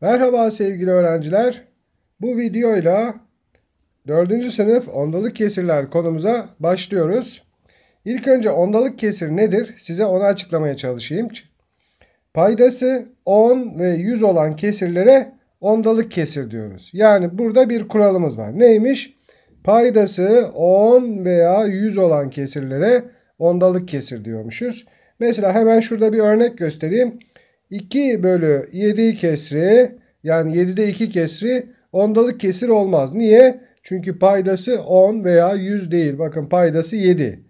Merhaba sevgili öğrenciler. Bu videoyla 4. sınıf ondalık kesirler konumuza başlıyoruz. İlk önce ondalık kesir nedir? Size onu açıklamaya çalışayım. Paydası 10 ve 100 olan kesirlere ondalık kesir diyoruz. Yani burada bir kuralımız var. Neymiş? Paydası 10 veya 100 olan kesirlere ondalık kesir diyormuşuz. Mesela hemen şurada bir örnek göstereyim. 2 bölü 7 kesri yani 7'de 2 kesri ondalık kesir olmaz. Niye? Çünkü paydası 10 veya 100 değil. Bakın paydası 7.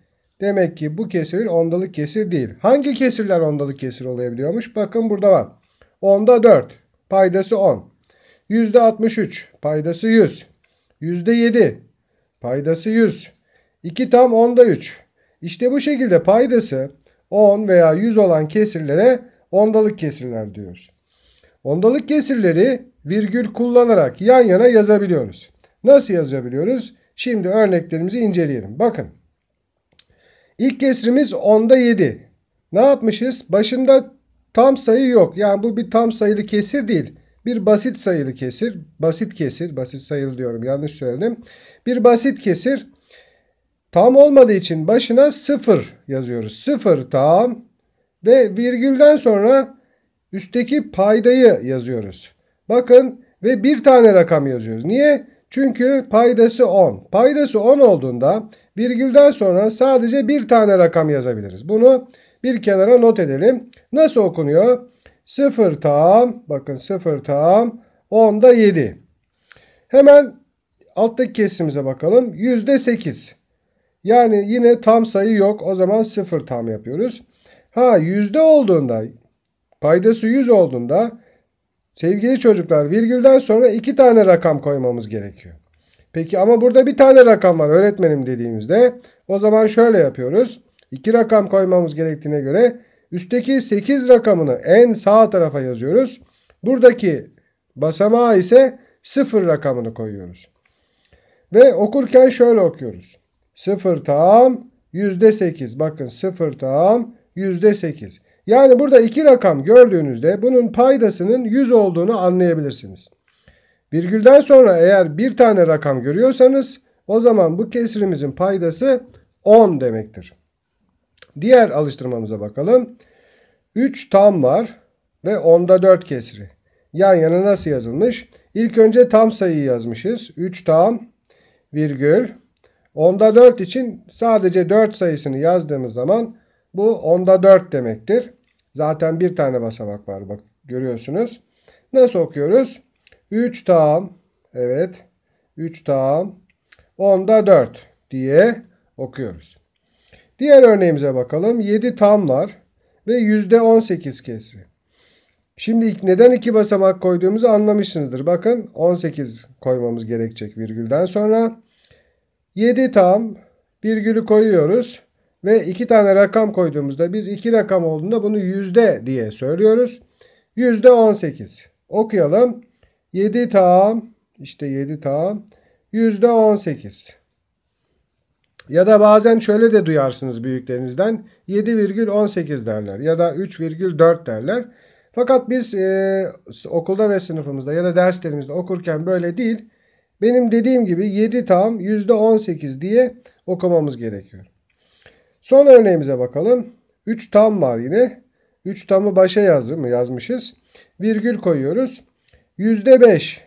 Demek ki bu kesir ondalık kesir değil. Hangi kesirler ondalık kesir olabiliyormuş? Bakın burada var. Onda 4. Paydası 10. Yüzde 63. Paydası 100. Yüzde 7. Paydası 100. 2 tam onda 3. İşte bu şekilde paydası 10 veya 100 olan kesirlere ondalık kesirler diyor. Ondalık kesirleri virgül kullanarak yan yana yazabiliyoruz. Nasıl yazabiliyoruz? Şimdi örneklerimizi inceleyelim. Bakın. İlk kesrimiz onda 7. Ne yapmışız? Başında tam sayı yok. Yani bu bir tam sayılı kesir değil. Bir basit sayılı kesir. Basit kesir. Basit sayılı diyorum. Yanlış söyledim. Bir basit kesir. Tam olmadığı için başına 0 yazıyoruz. 0 tam ve virgülden sonra üstteki paydayı yazıyoruz. Bakın ve bir tane rakam yazıyoruz. Niye? Çünkü paydası 10. Paydası 10 olduğunda virgülden sonra sadece bir tane rakam yazabiliriz. Bunu bir kenara not edelim. Nasıl okunuyor? 0 tam, bakın 0 tam, 10'da 7. Hemen alttaki kesimize bakalım. %8. Yani yine tam sayı yok. O zaman 0 tam yapıyoruz. Ha yüzde olduğunda paydası yüz olduğunda sevgili çocuklar virgülden sonra iki tane rakam koymamız gerekiyor. Peki ama burada bir tane rakam var öğretmenim dediğimizde o zaman şöyle yapıyoruz. İki rakam koymamız gerektiğine göre üstteki 8 rakamını en sağ tarafa yazıyoruz. Buradaki basamağa ise 0 rakamını koyuyoruz. Ve okurken şöyle okuyoruz. 0 tam %8. Bakın 0 tam %8. Yani burada iki rakam gördüğünüzde bunun paydasının 100 olduğunu anlayabilirsiniz. Virgülden sonra eğer bir tane rakam görüyorsanız o zaman bu kesirimizin paydası 10 demektir. Diğer alıştırmamıza bakalım. 3 tam var ve 10'da 4 kesri. Yan yana nasıl yazılmış? İlk önce tam sayıyı yazmışız. 3 tam virgül. 10'da 4 için sadece 4 sayısını yazdığımız zaman bu onda 4 demektir. Zaten bir tane basamak var bak görüyorsunuz. Nasıl okuyoruz? 3 tam evet 3 tam onda 4 diye okuyoruz. Diğer örneğimize bakalım. 7 tamlar ve %18 kesri. Şimdi neden iki basamak koyduğumuzu anlamışsınızdır. Bakın 18 koymamız gerekecek virgülden sonra. 7 tam virgülü koyuyoruz. Ve iki tane rakam koyduğumuzda biz iki rakam olduğunda bunu yüzde diye söylüyoruz. Yüzde 18. Okuyalım. 7 tam işte 7 tam yüzde 18. Ya da bazen şöyle de duyarsınız büyüklerinizden 7,18 derler ya da 3,4 derler. Fakat biz e, okulda ve sınıfımızda ya da derslerimizde okurken böyle değil. Benim dediğim gibi 7 tam %18 diye okumamız gerekiyor. Son örneğimize bakalım. 3 tam var yine. 3 tamı başa yazdım, yazmışız. Virgül koyuyoruz. %5.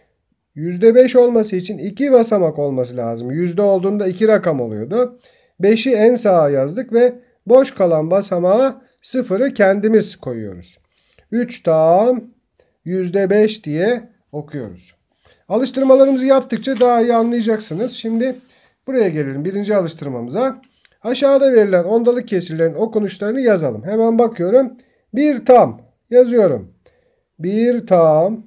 %5 olması için 2 basamak olması lazım. Yüzde olduğunda 2 rakam oluyordu. 5'i en sağa yazdık ve boş kalan basamağa 0'ı kendimiz koyuyoruz. 3 tam %5 diye okuyoruz. Alıştırmalarımızı yaptıkça daha iyi anlayacaksınız. Şimdi buraya gelelim birinci alıştırmamıza. Aşağıda verilen ondalık kesirlerin okunuşlarını yazalım. Hemen bakıyorum. Bir tam yazıyorum. Bir tam.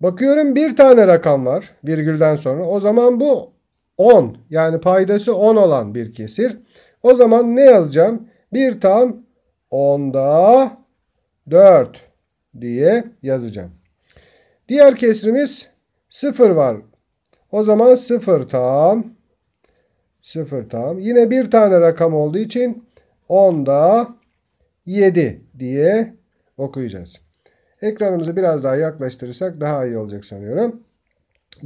Bakıyorum bir tane rakam var virgülden sonra. O zaman bu 10 yani paydası 10 olan bir kesir. O zaman ne yazacağım? Bir tam onda 4 diye yazacağım. Diğer kesrimiz 0 var. O zaman 0 tam 0 tam. Yine bir tane rakam olduğu için 10'da 7 diye okuyacağız. Ekranımızı biraz daha yaklaştırırsak daha iyi olacak sanıyorum.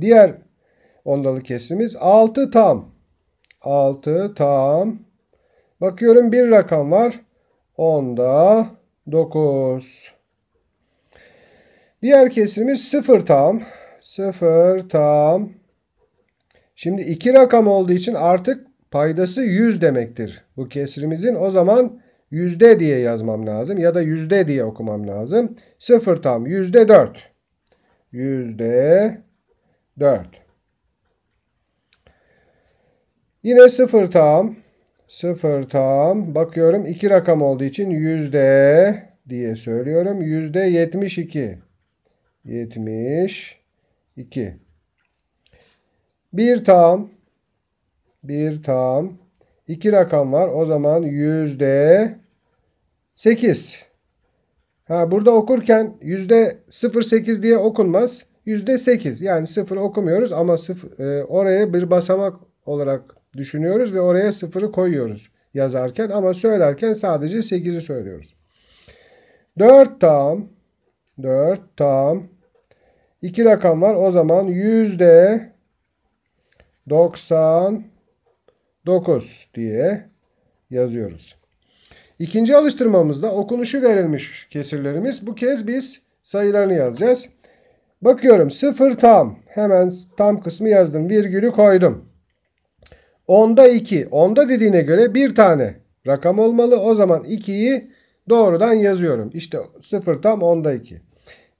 Diğer ondalık kesimiz 6 tam. 6 tam. Bakıyorum bir rakam var. 10'da 9. Diğer kesimiz 0 tam. 0 tam. Şimdi iki rakam olduğu için artık paydası 100 demektir bu kesrimizin. O zaman yüzde diye yazmam lazım ya da yüzde diye okumam lazım. Sıfır tam yüzde dört. Yüzde dört. Yine sıfır tam. Sıfır tam. Bakıyorum iki rakam olduğu için yüzde diye söylüyorum. Yüzde yetmiş iki. Yetmiş iki. Bir tam bir tam iki rakam var. O zaman yüzde sekiz. Ha, burada okurken yüzde sıfır sekiz diye okunmaz. Yüzde sekiz. yani sıfır okumuyoruz ama 0, e, oraya bir basamak olarak düşünüyoruz ve oraya sıfırı koyuyoruz yazarken ama söylerken sadece 8'i söylüyoruz. 4 tam 4 tam 2 rakam var o zaman yüzde 99 diye yazıyoruz. İkinci alıştırmamızda okunuşu verilmiş kesirlerimiz. Bu kez biz sayılarını yazacağız. Bakıyorum sıfır tam. Hemen tam kısmı yazdım. Virgülü koydum. Onda iki. Onda dediğine göre bir tane rakam olmalı. O zaman ikiyi doğrudan yazıyorum. İşte sıfır tam onda iki.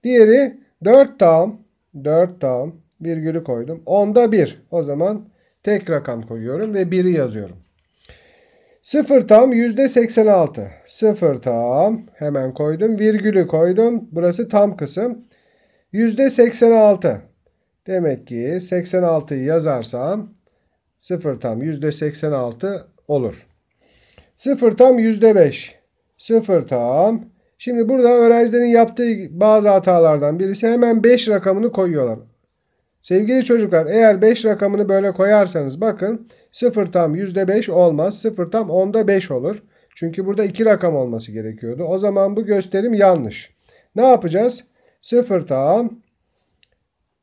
Diğeri dört tam. dört tam virgülü koydum. Onda bir. O zaman tek rakam koyuyorum ve biri yazıyorum. Sıfır tam yüzde 86. Sıfır tam hemen koydum. Virgülü koydum. Burası tam kısım. Yüzde 86. Demek ki 86'yı yazarsam sıfır tam yüzde 86 olur. Sıfır tam yüzde 5. Sıfır tam. Şimdi burada öğrencilerin yaptığı bazı hatalardan birisi hemen 5 rakamını koyuyorlar. Sevgili çocuklar eğer 5 rakamını böyle koyarsanız bakın 0 tam %5 olmaz. 0 tam onda 5 olur. Çünkü burada 2 rakam olması gerekiyordu. O zaman bu gösterim yanlış. Ne yapacağız? 0 tam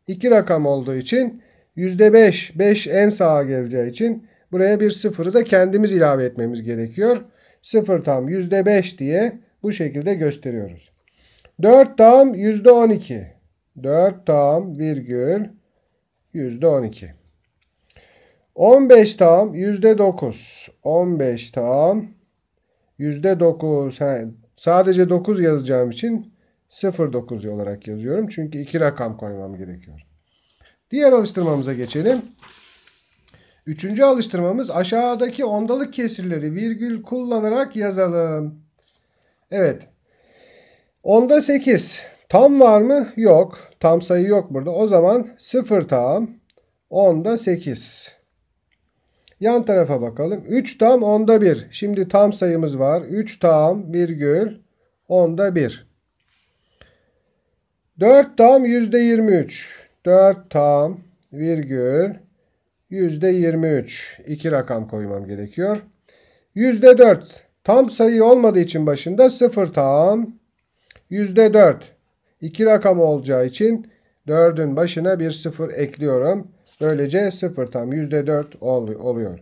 2 rakam olduğu için %5 5 en sağa geleceği için buraya bir sıfırı da kendimiz ilave etmemiz gerekiyor. 0 tam %5 diye bu şekilde gösteriyoruz. 4 tam %12. 4 tam virgül %12. 15 tam %9. 15 tam %9. He, sadece 9 yazacağım için 09 olarak yazıyorum. Çünkü iki rakam koymam gerekiyor. Diğer alıştırmamıza geçelim. Üçüncü alıştırmamız aşağıdaki ondalık kesirleri virgül kullanarak yazalım. Evet. Onda 8. Tam var mı? Yok. Tam sayı yok burada. O zaman 0 tam 10'da 8. Yan tarafa bakalım. 3 tam 10'da 1. Şimdi tam sayımız var. 3 tam virgül 10'da 1. 4 tam %23. 4 tam virgül %23. İki rakam koymam gerekiyor. %4 tam sayı olmadığı için başında 0 tam %4. 2 rakam olacağı için 4'ün başına bir 0 ekliyorum. Böylece 0 tam %4 oluyor.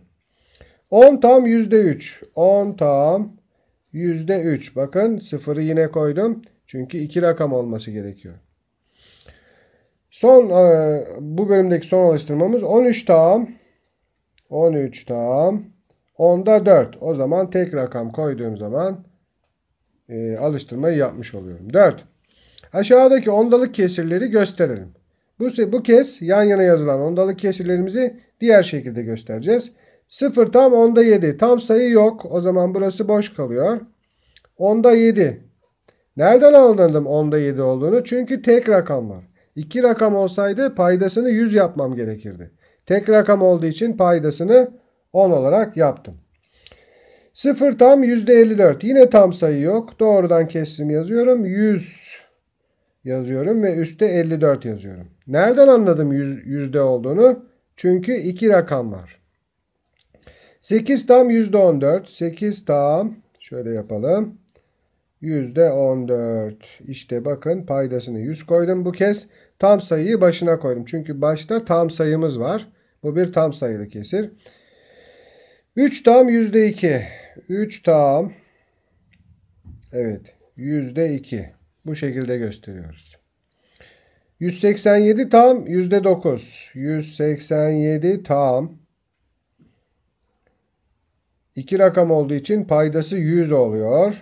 10 tam %3. 10 tam %3. Bakın 0'ı yine koydum. Çünkü 2 rakam olması gerekiyor. Son e, bu bölümdeki son alıştırmamız 13 tam 13 tam 10'da 4. O zaman tek rakam koyduğum zaman e, alıştırmayı yapmış oluyorum. 4. Aşağıdaki ondalık kesirleri gösterelim. Bu, bu kez yan yana yazılan ondalık kesirlerimizi diğer şekilde göstereceğiz. 0 tam onda 7. Tam sayı yok. O zaman burası boş kalıyor. Onda 7. Nereden anladım onda 7 olduğunu? Çünkü tek rakam var. İki rakam olsaydı paydasını 100 yapmam gerekirdi. Tek rakam olduğu için paydasını 10 olarak yaptım. 0 tam %54. Yine tam sayı yok. Doğrudan kestim yazıyorum. 100 yazıyorum ve üstte 54 yazıyorum. Nereden anladım yüz, yüzde olduğunu? Çünkü iki rakam var. 8 tam yüzde 14. 8 tam şöyle yapalım. Yüzde 14. İşte bakın paydasını 100 koydum bu kez. Tam sayıyı başına koydum. Çünkü başta tam sayımız var. Bu bir tam sayılı kesir. 3 tam yüzde 2. 3 tam evet yüzde 2. Bu şekilde gösteriyoruz. 187 tam %9. 187 tam. İki rakam olduğu için paydası 100 oluyor.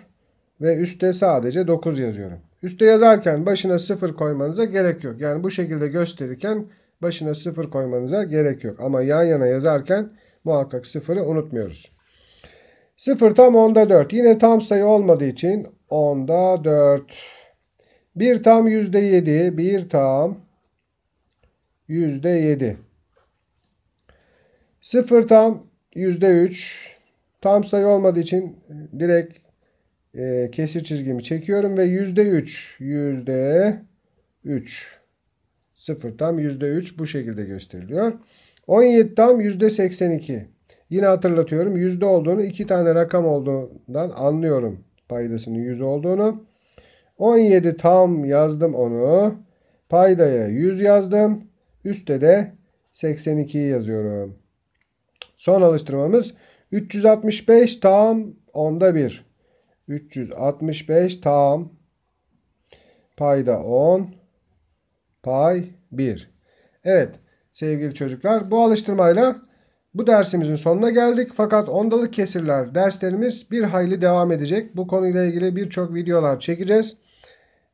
Ve üstte sadece 9 yazıyorum. Üste yazarken başına 0 koymanıza gerek yok. Yani bu şekilde gösterirken başına 0 koymanıza gerek yok. Ama yan yana yazarken muhakkak 0'ı unutmuyoruz. 0 tam onda 4. Yine tam sayı olmadığı için onda 4 bir tam yüzde yedi. Bir tam yüzde yedi. Sıfır tam yüzde üç. Tam sayı olmadığı için e, direkt e, kesir çizgimi çekiyorum ve yüzde üç. Yüzde üç. Sıfır tam yüzde üç bu şekilde gösteriliyor. 17 tam yüzde seksen iki. Yine hatırlatıyorum yüzde olduğunu iki tane rakam olduğundan anlıyorum paydasının yüz olduğunu. 17 tam yazdım onu. Paydaya 100 yazdım. Üste de 82 yazıyorum. Son alıştırmamız 365 tam onda 1. 365 tam payda 10 pay 1. Evet sevgili çocuklar bu alıştırmayla bu dersimizin sonuna geldik. Fakat ondalık kesirler derslerimiz bir hayli devam edecek. Bu konuyla ilgili birçok videolar çekeceğiz.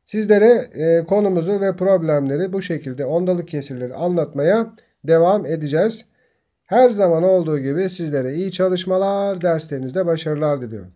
Sizlere e, konumuzu ve problemleri bu şekilde ondalık kesirleri anlatmaya devam edeceğiz. Her zaman olduğu gibi sizlere iyi çalışmalar, derslerinizde başarılar diliyorum.